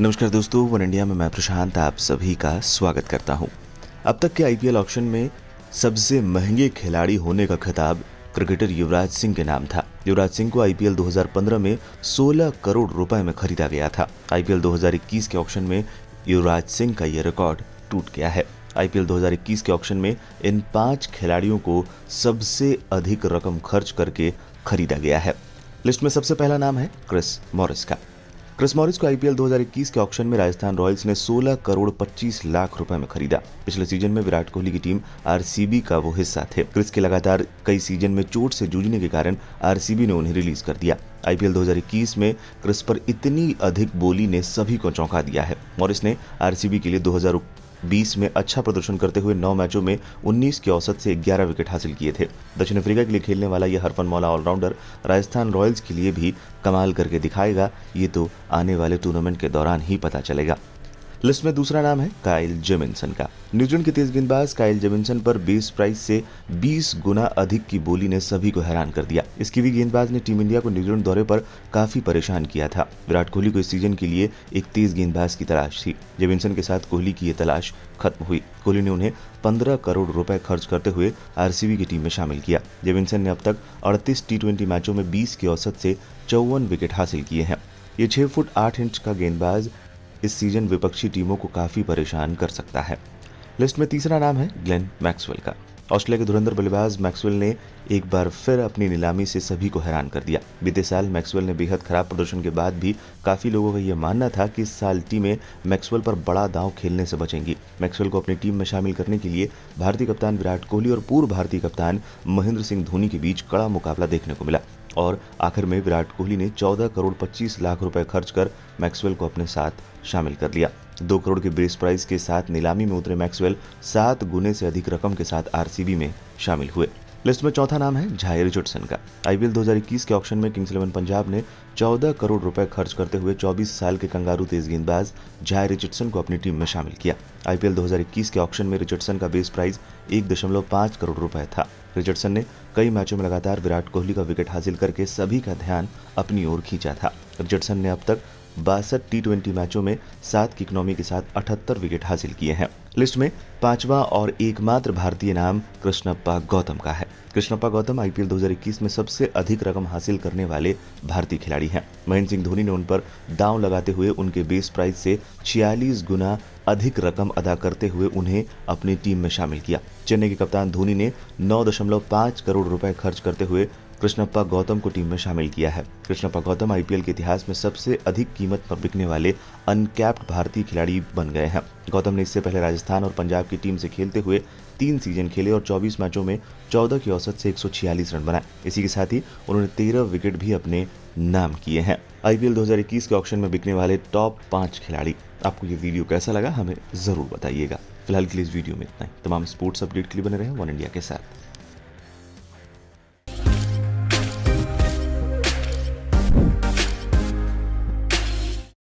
नमस्कार दोस्तों one India में मैं प्रशांत आप सभी का स्वागत करता हूं। अब तक के आईपीएल ऑक्शन में सबसे महंगे खिलाड़ी होने का खिताब क्रिकेटर युवराज सिंह के नाम था युवराज सिंह को आईपीएल 2015 में 16 करोड़ रुपए में खरीदा गया था आईपीएल 2021 के ऑक्शन में युवराज सिंह का यह रिकॉर्ड टूट गया है आईपीएल 2021 के ऑक्शन में इन पांच खिलाड़ियों को सबसे अधिक रकम खर्च करके खरीदा गया है लिस्ट में सबसे पहला नाम है क्रिस मॉरिस का क्रिस मॉरिस को आईपीएल 2021 के ऑक्शन में राजस्थान रॉयल्स ने 16 करोड़ 25 लाख रुपए में खरीदा पिछले सीजन में विराट कोहली की टीम आरसीबी का वो हिस्सा थे क्रिस के लगातार कई सीजन में चोट से जूझने के कारण आरसीबी ने उन्हें रिलीज कर दिया आईपीएल 2021 में क्रिस पर इतनी अधिक बोली ने सभी को चौंका दिया है मॉरिस ने आरसीबी के लिए दो 2020 में अच्छा प्रदर्शन करते हुए नौ मैचों में 19 की औसत से 11 विकेट हासिल किए थे दक्षिण अफ्रीका के लिए खेलने वाला यह हरफन मौला ऑलराउंडर राजस्थान रॉयल्स के लिए भी कमाल करके दिखाएगा ये तो आने वाले टूर्नामेंट के दौरान ही पता चलेगा लिस्ट में दूसरा नाम है काइल जेमिनसन का न्यूजीलैंड के तेज गेंदबाज काइल जेमिनसन पर बेस प्राइस से 20 गुना अधिक की बोली ने सभी को हैरान कर दिया इस कीवी गेंदबाज ने टीम इंडिया को न्यूजीलैंड दौरे पर काफी परेशान किया था विराट कोहली को इस सीजन के लिए एक तेज गेंदबाज की तलाश थी जेमिनसन के साथ कोहली की ये तलाश खत्म हुई कोहली ने उन्हें पंद्रह करोड़ रुपए खर्च करते हुए आरसीबी की टीम में शामिल किया जेमिनसन ने अब तक अड़तीस टी मैचों में बीस के औसत से चौवन विकेट हासिल किए हैं ये छह फुट आठ इंच का गेंदबाज इस सीजन विपक्षी टीमों को काफ़ी परेशान कर सकता है लिस्ट में तीसरा नाम है ग्लेन मैक्सवेल का ऑस्ट्रेलिया के धुरंधर बल्लेबाज मैक्सवेल ने एक बार फिर अपनी नीलामी से सभी को हैरान कर दिया बीते साल मैक्सवेल ने बेहद खराब प्रदर्शन के बाद भी काफी लोगों का यह मानना था कि इस साल टीमें मैक्सवेल पर बड़ा दांव खेलने से बचेंगी मैक्सवेल को अपनी टीम में शामिल करने के लिए भारतीय कप्तान विराट कोहली और पूर्व भारतीय कप्तान महेंद्र सिंह धोनी के बीच कड़ा मुकाबला देखने को मिला और आखिर में विराट कोहली ने 14 करोड़ 25 लाख रुपए खर्च कर मैक्सवेल को अपने साथ शामिल कर लिया दो करोड़ के बेस प्राइस के साथ नीलामी में उतरे मैक्सवेल सात गुने से अधिक रकम के साथ आर में शामिल हुए लिस्ट में चौथा नाम है झाई रिचर्डसन का आईपीएल 2021 के ऑप्शन में किंग्स इलेवन पंजाब ने 14 करोड़ रुपए खर्च करते हुए 24 साल के कंगारू तेज गेंदबाज झाई रिचर्डसन को अपनी टीम में शामिल किया आईपीएल 2021 के ऑप्शन में रिचर्डसन का बेस प्राइस पांच करोड़ रुपए था रिचर्डसन ने कई मैचों में लगातार विराट कोहली का विकेट हासिल करके सभी का ध्यान अपनी ओर खींचा था रिचर्डसन ने अब तक बासठ टी ट्वेंटी मैचों में सात की इकनॉमी के साथ अठहत्तर विकेट हासिल किए हैं लिस्ट में पांचवा और एकमात्र भारतीय नाम कृष्णप्पा गौतम का है कृष्णप्पा गौतम आईपीएल 2021 में सबसे अधिक रकम हासिल करने वाले भारतीय खिलाड़ी हैं महेंद्र सिंह धोनी ने उन पर दाव लगाते हुए उनके बेस प्राइस से छियालीस गुना अधिक रकम अदा करते हुए उन्हें अपनी टीम में शामिल किया चेन्नई के कप्तान धोनी ने 9.5 करोड़ रुपए खर्च करते हुए कृष्णप्पा गौतम को टीम में शामिल किया है कृष्णप्पा गौतम आईपीएल के इतिहास में सबसे अधिक कीमत पर बिकने वाले अनकैप्ड भारतीय खिलाड़ी बन गए हैं गौतम ने इससे पहले राजस्थान और पंजाब की टीम से खेलते हुए तीन सीजन खेले और 24 मैचों में 14 की औसत से 146 रन बनाए इसी के साथ ही उन्होंने 13 विकेट भी अपने नाम किए हैं आईपीएल 2021 के ऑप्शन में बिकने वाले टॉप पांच खिलाड़ी आपको ये वीडियो कैसा लगा हमें ज़रूर बताइएगा फिलहाल के लिए इस वीडियो में इतना ही तमाम स्पोर्ट्स अपडेट के लिए बने रहे वन इंडिया के साथ